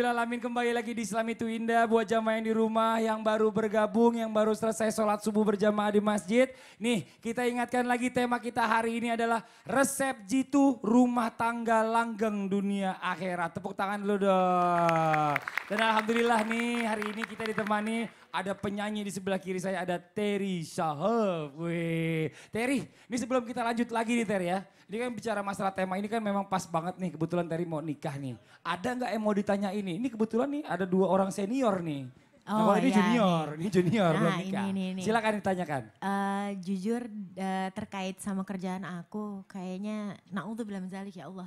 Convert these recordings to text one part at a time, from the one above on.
alamin kembali lagi di Islam itu indah buat jamaah yang di rumah yang baru bergabung yang baru selesai sholat subuh berjamaah di masjid. Nih kita ingatkan lagi tema kita hari ini adalah resep jitu rumah tangga langgeng dunia akhirat. Tepuk tangan dulu dong. Dan alhamdulillah nih hari ini kita ditemani ada penyanyi di sebelah kiri saya ada Terry Shahab. Wih. Terry, ini sebelum kita lanjut lagi nih Terry ya. Ini kan bicara masalah tema ini kan memang pas banget nih. Kebetulan Terry mau nikah nih. Ada nggak yang mau ditanya ini? Ini kebetulan nih ada dua orang senior nih. Oh, iya, nah, ini ya. junior, ini junior nah, Ini, ini, Silakan ditanyakan. Uh, jujur uh, terkait sama kerjaan aku, kayaknya bilang zalik ya Allah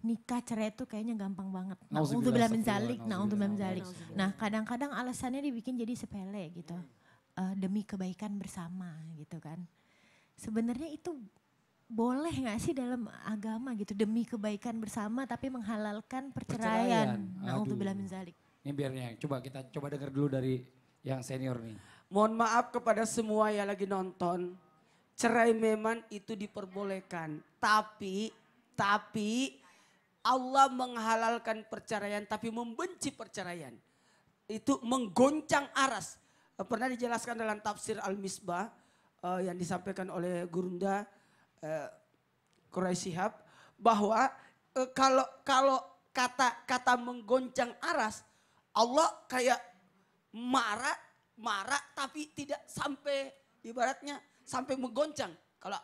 nikah cerai itu kayaknya gampang banget. Nah, untuk bilang menzalik, nah untuk menzalik. Nah, kadang-kadang alasannya dibikin jadi sepele gitu. Uh, demi kebaikan bersama gitu kan. Sebenarnya itu boleh nggak sih dalam agama gitu demi kebaikan bersama tapi menghalalkan perceraian. perceraian. Nah, untuk bilang menzalik. Ini biarnya coba kita coba dengar dulu dari yang senior nih. Mohon maaf kepada semua yang lagi nonton. Cerai memang itu diperbolehkan, tapi tapi Allah menghalalkan perceraian tapi membenci perceraian. Itu menggoncang aras. Eh, pernah dijelaskan dalam tafsir Al-Misbah uh, yang disampaikan oleh Gurunda uh, Quraisy Shihab bahwa uh, kalau kalau kata kata menggoncang aras Allah kayak marah marah tapi tidak sampai ibaratnya sampai menggoncang kalau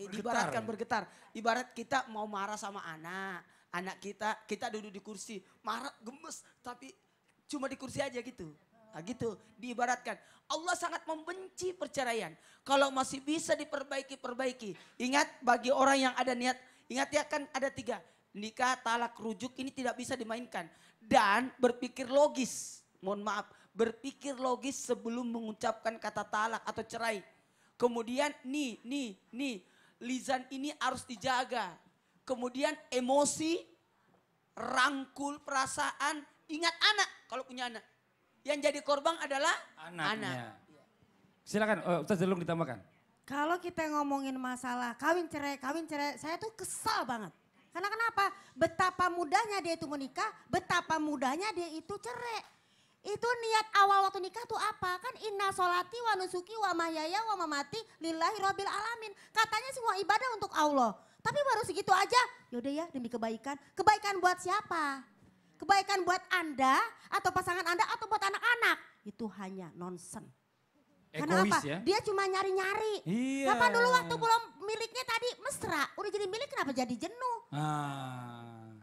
bergetar. ibaratkan ya? bergetar ibarat kita mau marah sama anak anak kita, kita duduk di kursi, marah gemes tapi cuma di kursi aja gitu. Nah, gitu diibaratkan Allah sangat membenci perceraian. Kalau masih bisa diperbaiki perbaiki. Ingat bagi orang yang ada niat, ingat ya kan ada tiga nikah, talak, rujuk ini tidak bisa dimainkan dan berpikir logis. Mohon maaf, berpikir logis sebelum mengucapkan kata talak atau cerai. Kemudian nih, nih, nih, lisan ini harus dijaga kemudian emosi, rangkul perasaan, ingat anak kalau punya anak. Yang jadi korban adalah Anaknya. anak. Silakan uh, Ustaz Jelung ditambahkan. Kalau kita ngomongin masalah kawin cerai, kawin cerai, saya tuh kesal banget. Karena kenapa? Betapa mudahnya dia itu menikah, betapa mudahnya dia itu cerai itu niat awal waktu nikah tuh apa? Kan inna solati wa nusuki wa mahyaya wa mamati lillahi robbil alamin. Katanya semua ibadah untuk Allah. Tapi baru segitu aja, yaudah ya demi kebaikan. Kebaikan buat siapa? Kebaikan buat Anda atau pasangan Anda atau buat anak-anak. Itu hanya nonsen. Karena apa? Ya? Dia cuma nyari-nyari. Iya. dulu waktu belum miliknya tadi mesra, udah jadi milik kenapa jadi jenuh? Ah.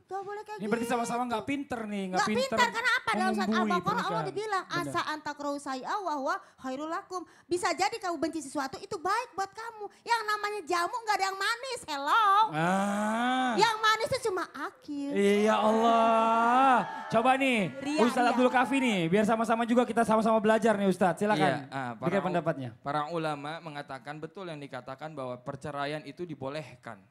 Gak boleh kayak Ini berarti gitu. sama-sama gak pinter nih, gak, gak pinter. pinter karena apa? Dalam saat Al-Baqarah Allah dibilang, asa antakrau saya wa hayrul lakum. Bisa jadi kamu benci sesuatu itu baik buat kamu. Yang namanya jamu gak ada yang manis, hello. Ah. Yang manis itu cuma akhir. Iya Allah. Coba nih, Ustaz Ustadz Abdul Kafi nih, biar sama-sama juga kita sama-sama belajar nih Ustadz. Silakan. Iya, ah, para pendapatnya. Para ulama mengatakan betul yang dikatakan bahwa perceraian itu dibolehkan.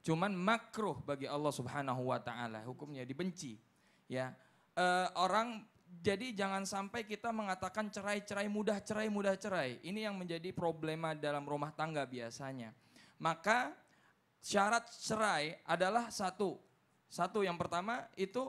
Cuman makruh bagi Allah Subhanahu wa taala, hukumnya dibenci. Ya. E, orang jadi jangan sampai kita mengatakan cerai-cerai mudah cerai mudah cerai. Ini yang menjadi problema dalam rumah tangga biasanya. Maka syarat cerai adalah satu. Satu yang pertama itu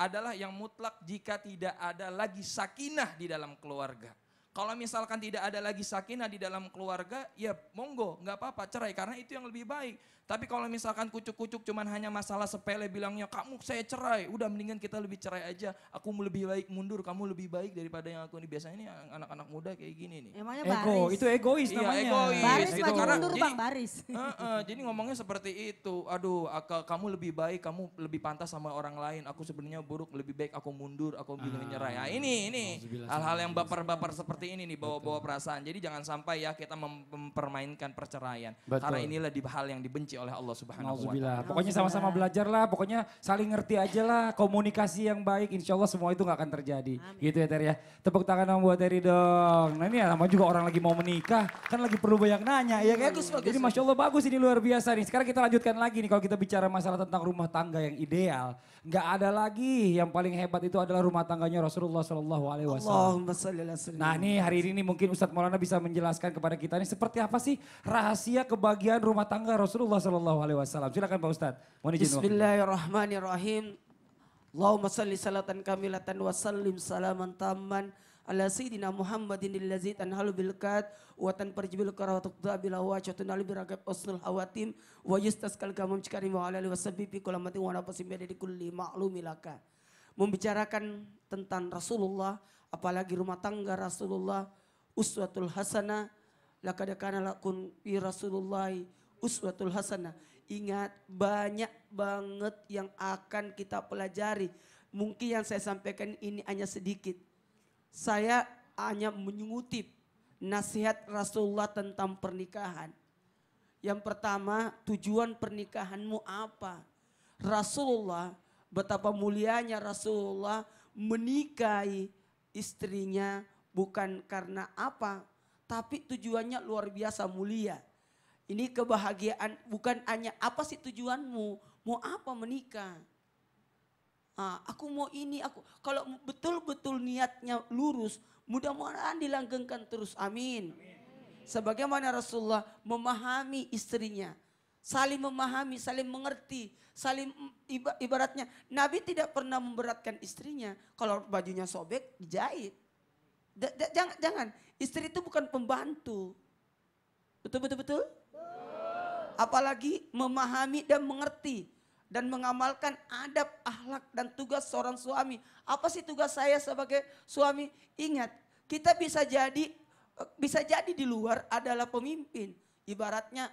adalah yang mutlak jika tidak ada lagi sakinah di dalam keluarga. Kalau misalkan tidak ada lagi sakinah di dalam keluarga, ya monggo, nggak apa-apa cerai karena itu yang lebih baik. Tapi kalau misalkan kucuk-kucuk cuman hanya masalah sepele bilangnya kamu saya cerai, udah mendingan kita lebih cerai aja. Aku lebih baik mundur, kamu lebih baik daripada yang aku ini. Biasanya ini anak-anak muda kayak gini nih. Emangnya baris. Ego, itu egois iya, Egois, baris gitu. maju mundur jadi, bang, baris. Uh, uh, jadi ngomongnya seperti itu. Aduh, aku, kamu lebih baik, kamu lebih pantas sama orang lain. Aku sebenarnya buruk, lebih baik aku mundur, aku lebih ah, nyerai. Nah, ini ini hal-hal yang baper-baper seperti ini nih bawa-bawa perasaan. Jadi jangan sampai ya kita mempermainkan perceraian. Betul. Karena inilah di hal yang dibenci dibenci oleh Allah Subhanahu wa taala. Pokoknya sama-sama belajar lah, pokoknya saling ngerti aja lah, komunikasi yang baik insya Allah semua itu nggak akan terjadi. Amin. Gitu ya Teri ya. Tepuk tangan dong buat Teri dong. Nah ini ya namanya juga orang lagi mau menikah, kan lagi perlu banyak nanya ya kan. Bagus, Jadi Masya Allah bagus ini luar biasa nih. Sekarang kita lanjutkan lagi nih kalau kita bicara masalah tentang rumah tangga yang ideal. Nggak ada lagi yang paling hebat itu adalah rumah tangganya Rasulullah Shallallahu Alaihi Wasallam. Nah ini hari ini mungkin Ustadz Maulana bisa menjelaskan kepada kita nih seperti apa sih rahasia kebahagiaan rumah tangga Rasulullah Shallallahu Alaihi Wasallam. Silakan Pak Ustaz. Mohon izin Bismillahirrahmanirrahim. Allahumma salli salatan kamilatan wa sallim salaman tamman ala sayyidina Muhammadin allazi tanhalu bil qad wa tanfarjibil kara wa tuqda bil awaj wa tunali biragab usnul hawatim wa yustaskal gamam cikari wa alali wa sabibi kulamati wa nafasin kulli ma'lumi laka membicarakan tentang Rasulullah apalagi rumah tangga Rasulullah uswatul hasanah lakadakana lakun bi Rasulullah uswatul hasanah. Ingat banyak banget yang akan kita pelajari. Mungkin yang saya sampaikan ini hanya sedikit. Saya hanya mengutip nasihat Rasulullah tentang pernikahan. Yang pertama, tujuan pernikahanmu apa? Rasulullah, betapa mulianya Rasulullah menikahi istrinya bukan karena apa, tapi tujuannya luar biasa mulia. Ini kebahagiaan bukan hanya apa sih tujuanmu, mau apa menikah. Ah, aku mau ini, aku kalau betul-betul niatnya lurus, mudah-mudahan dilanggengkan terus. Amin. Amin. Sebagaimana Rasulullah memahami istrinya, saling memahami, saling mengerti, saling ibaratnya Nabi tidak pernah memberatkan istrinya. Kalau bajunya sobek, dijahit. Jangan, jangan. Istri itu bukan pembantu. Betul, betul, betul apalagi memahami dan mengerti dan mengamalkan adab, ahlak dan tugas seorang suami. Apa sih tugas saya sebagai suami? Ingat, kita bisa jadi bisa jadi di luar adalah pemimpin, ibaratnya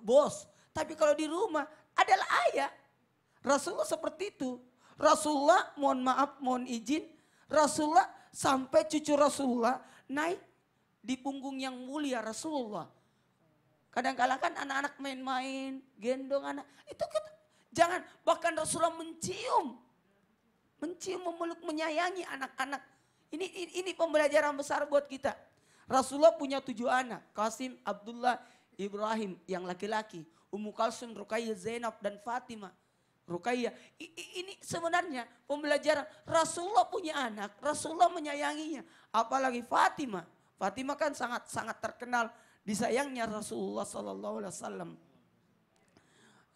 bos. Tapi kalau di rumah adalah ayah. Rasulullah seperti itu. Rasulullah mohon maaf, mohon izin. Rasulullah sampai cucu Rasulullah naik di punggung yang mulia Rasulullah Kadang-kala kan anak-anak main-main, gendong anak. Itu kan jangan. Bahkan Rasulullah mencium. Mencium, memeluk, menyayangi anak-anak. Ini, ini, pembelajaran besar buat kita. Rasulullah punya tujuh anak. Qasim, Abdullah, Ibrahim yang laki-laki. Ummu Kalsum, Ruqayyah, Zainab, dan Fatimah. Ruqayyah. Ini sebenarnya pembelajaran. Rasulullah punya anak. Rasulullah menyayanginya. Apalagi Fatimah. Fatimah kan sangat-sangat terkenal Disayangnya Rasulullah Sallallahu Alaihi Wasallam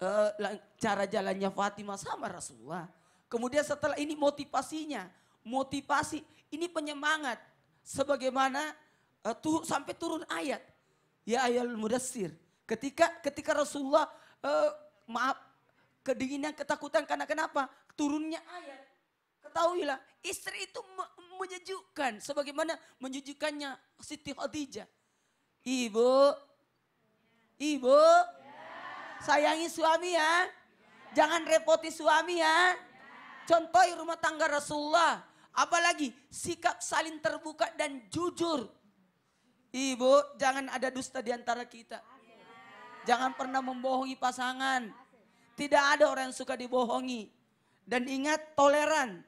eh, cara jalannya Fatimah sama Rasulullah. Kemudian setelah ini motivasinya, motivasi ini penyemangat sebagaimana eh, tuh, sampai turun ayat ya ayat Mudasir. Ketika ketika Rasulullah eh, maaf kedinginan ketakutan karena kenapa turunnya ayat ketahuilah istri itu menyejukkan sebagaimana menyejukkannya Siti Khadijah Ibu. Ibu. Sayangi suami ya. Jangan repoti suami ya. Contohi rumah tangga Rasulullah. Apalagi sikap saling terbuka dan jujur. Ibu, jangan ada dusta di antara kita. Jangan pernah membohongi pasangan. Tidak ada orang yang suka dibohongi. Dan ingat toleran.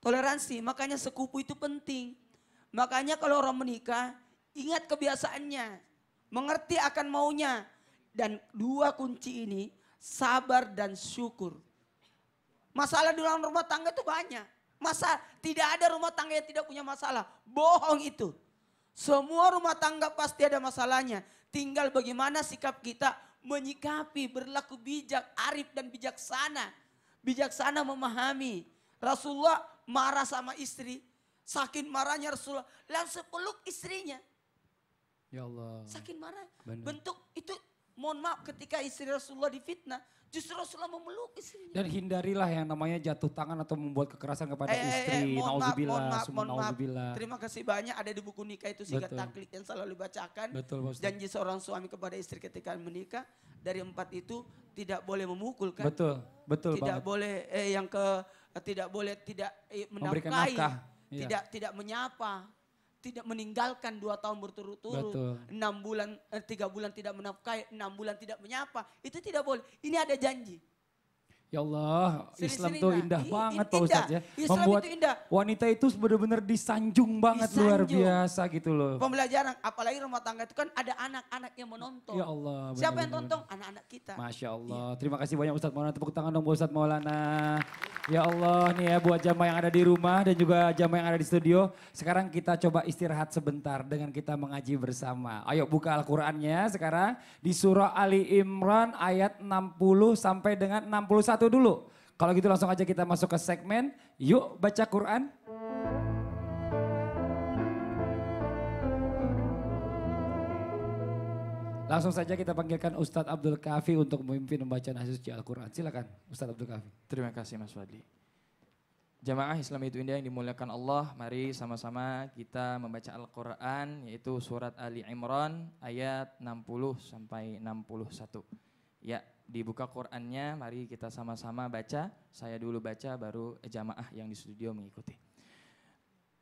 Toleransi, makanya sekupu itu penting. Makanya kalau orang menikah, Ingat kebiasaannya, mengerti akan maunya. Dan dua kunci ini, sabar dan syukur. Masalah di dalam rumah tangga itu banyak. Masa tidak ada rumah tangga yang tidak punya masalah. Bohong itu. Semua rumah tangga pasti ada masalahnya. Tinggal bagaimana sikap kita menyikapi, berlaku bijak, arif dan bijaksana. Bijaksana memahami. Rasulullah marah sama istri. Saking marahnya Rasulullah langsung peluk istrinya. Ya Allah. Saking marah. Bener. Bentuk itu mohon maaf ketika istri Rasulullah difitnah, justru Rasulullah memeluk istrinya. Dan hindarilah yang namanya jatuh tangan atau membuat kekerasan kepada eh, eh, eh istri. Eh, mohon maaf, mohon maaf, mohon maaf. Terima kasih banyak ada di buku nikah itu sehingga taklik yang selalu dibacakan. Betul, Pak Janji seorang suami kepada istri ketika menikah dari empat itu tidak boleh memukul kan? Betul, betul Tidak banget. boleh eh, yang ke eh, tidak boleh tidak eh, menafkahi, tidak iya. tidak menyapa, tidak meninggalkan dua tahun berturut-turut, enam bulan, eh, tiga bulan tidak menafkahi, enam bulan tidak menyapa, itu tidak boleh. Ini ada janji. Ya Allah, Seri Islam itu nah. indah i, banget Pak Ustadz ya. Islam Membuat itu indah. wanita itu benar-benar disanjung banget disanjung. luar biasa gitu loh. Pembelajaran, apalagi rumah tangga itu kan ada anak-anak yang menonton. Ya Allah. Siapa yang tonton? Anak-anak kita. Masya Allah. Ya. Terima kasih banyak Ustadz Maulana. Tepuk tangan dong Ustadz Maulana. Ya Allah nih ya buat jamaah yang ada di rumah dan juga jamaah yang ada di studio. Sekarang kita coba istirahat sebentar dengan kita mengaji bersama. Ayo buka Al-Qur'annya sekarang di surah Ali Imran ayat 60 sampai dengan 61 dulu. Kalau gitu langsung aja kita masuk ke segmen Yuk Baca Quran. Langsung saja kita panggilkan Ustadz Abdul Kafi untuk memimpin pembacaan suci Al-Quran. Silakan Ustadz Abdul Kafi. Terima kasih Mas Fadli. Jamaah Islam itu indah yang dimuliakan Allah. Mari sama-sama kita membaca Al-Quran yaitu surat Ali Imran ayat 60 sampai 61. Ya, dibuka Qurannya mari kita sama-sama baca. Saya dulu baca baru jamaah yang di studio mengikuti.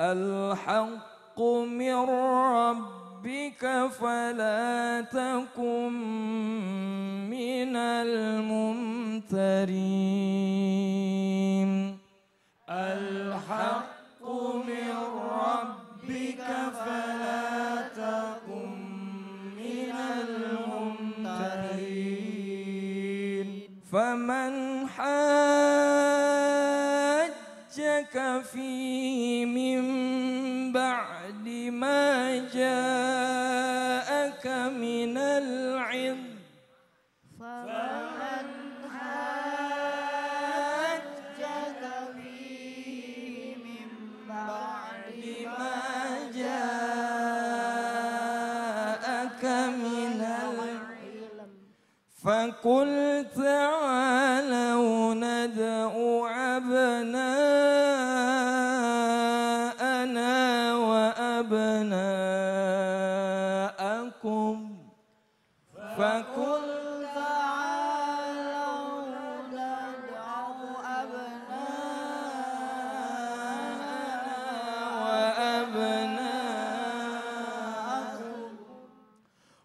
الحق من ربك فلا تكن من الممترين الحق من ربك فلا تكن من الممترين فمن حاج حجك فيه من بعد ما جاءك من العظم فقل تعالوا ندعو أبنائنا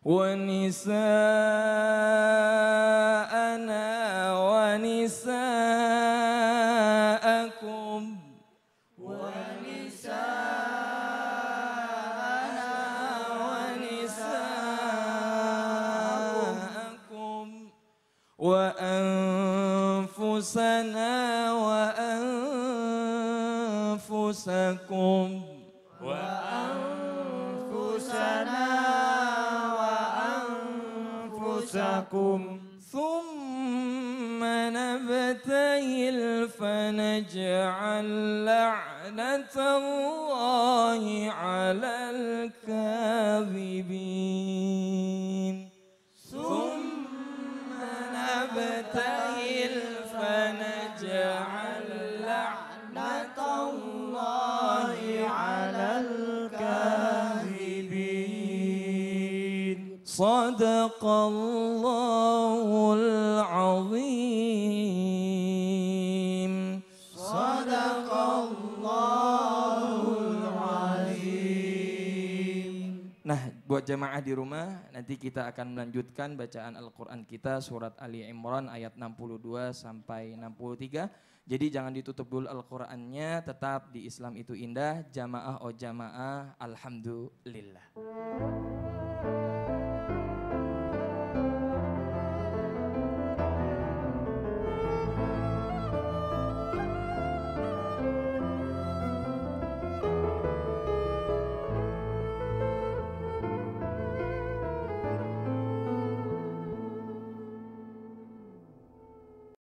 ونساء أنفسكم ثم نبتهل فنجعل لعنة الله على الكاذبين صدق الله العظيم صدق الله العظيم Nah, buat jemaah di rumah nanti kita akan melanjutkan bacaan Al-Qur'an kita surat Ali Imran ayat 62 sampai 63. Jadi jangan ditutup dulu Al-Qur'annya, tetap di Islam itu indah, jamaah oh jamaah, alhamdulillah.